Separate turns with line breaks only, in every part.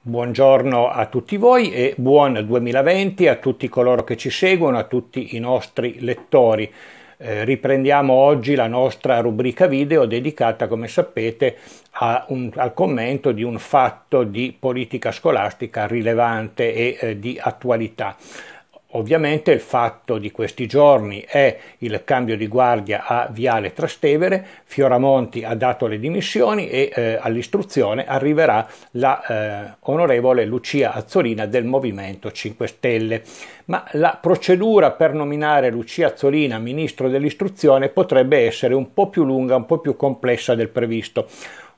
Buongiorno a tutti voi e buon 2020 a tutti coloro che ci seguono, a tutti i nostri lettori. Eh, riprendiamo oggi la nostra rubrica video dedicata, come sapete, un, al commento di un fatto di politica scolastica rilevante e eh, di attualità. Ovviamente il fatto di questi giorni è il cambio di guardia a Viale Trastevere, Fioramonti ha dato le dimissioni e eh, all'istruzione arriverà la eh, onorevole Lucia Azzolina del Movimento 5 Stelle. Ma la procedura per nominare Lucia Azzolina ministro dell'istruzione potrebbe essere un po' più lunga, un po' più complessa del previsto.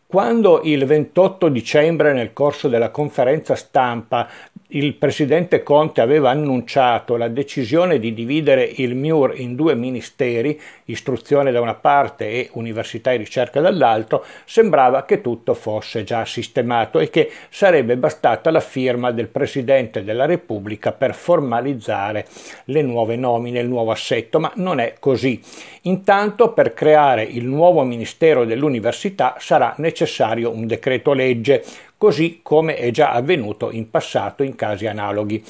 Quando il 28 dicembre nel corso della conferenza stampa il presidente Conte aveva annunciato la decisione di dividere il MIUR in due ministeri, istruzione da una parte e università e ricerca dall'altro, sembrava che tutto fosse già sistemato e che sarebbe bastata la firma del presidente della Repubblica per formalizzare le nuove nomine, il nuovo assetto, ma non è così. Intanto per creare il nuovo ministero dell'università sarà necessario un decreto legge così come è già avvenuto in passato in casi analoghi.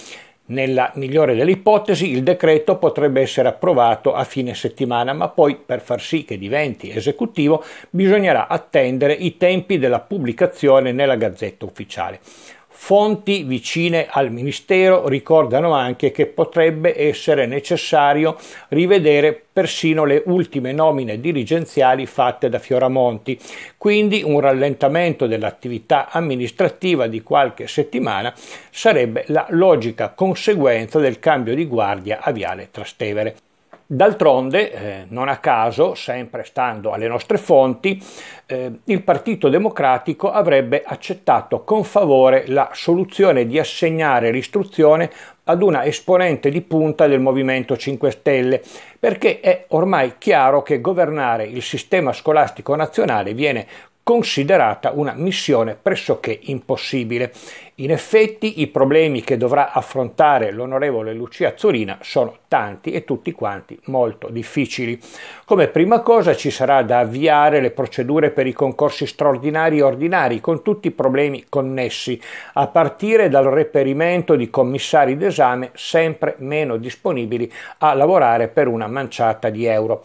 Nella migliore delle ipotesi il decreto potrebbe essere approvato a fine settimana, ma poi per far sì che diventi esecutivo bisognerà attendere i tempi della pubblicazione nella gazzetta ufficiale. Fonti vicine al Ministero ricordano anche che potrebbe essere necessario rivedere persino le ultime nomine dirigenziali fatte da Fioramonti, quindi un rallentamento dell'attività amministrativa di qualche settimana sarebbe la logica conseguenza del cambio di guardia a Viale Trastevere. D'altronde, eh, non a caso, sempre stando alle nostre fonti, eh, il Partito Democratico avrebbe accettato con favore la soluzione di assegnare l'istruzione ad una esponente di punta del Movimento 5 Stelle, perché è ormai chiaro che governare il sistema scolastico nazionale viene considerata una missione pressoché impossibile. In effetti i problemi che dovrà affrontare l'onorevole Lucia Zorina sono tanti e tutti quanti molto difficili. Come prima cosa ci sarà da avviare le procedure per i concorsi straordinari e ordinari con tutti i problemi connessi, a partire dal reperimento di commissari d'esame sempre meno disponibili a lavorare per una manciata di euro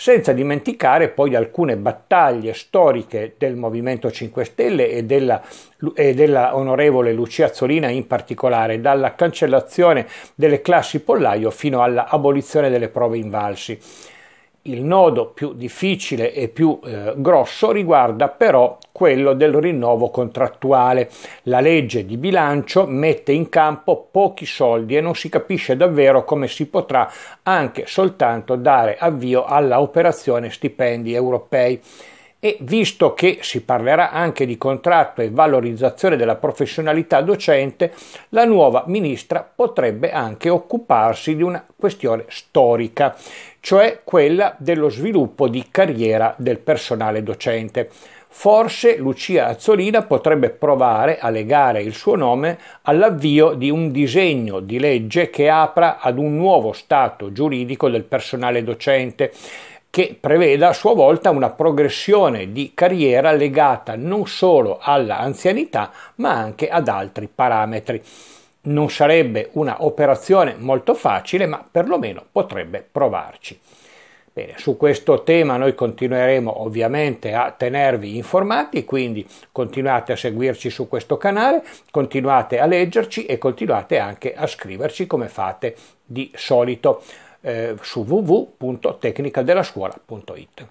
senza dimenticare poi alcune battaglie storiche del Movimento 5 Stelle e della, e della onorevole Lucia Zolina in particolare, dalla cancellazione delle classi pollaio fino all'abolizione delle prove invalsi. Il nodo più difficile e più eh, grosso riguarda però quello del rinnovo contrattuale. La legge di bilancio mette in campo pochi soldi e non si capisce davvero come si potrà anche soltanto dare avvio all'operazione stipendi europei. E visto che si parlerà anche di contratto e valorizzazione della professionalità docente, la nuova ministra potrebbe anche occuparsi di una questione storica, cioè quella dello sviluppo di carriera del personale docente. Forse Lucia Azzolina potrebbe provare a legare il suo nome all'avvio di un disegno di legge che apra ad un nuovo stato giuridico del personale docente che preveda a sua volta una progressione di carriera legata non solo all'anzianità ma anche ad altri parametri. Non sarebbe una operazione molto facile ma perlomeno potrebbe provarci. Bene, su questo tema noi continueremo ovviamente a tenervi informati, quindi continuate a seguirci su questo canale, continuate a leggerci e continuate anche a scriverci come fate di solito eh, su www.tecnicadellascuola.it.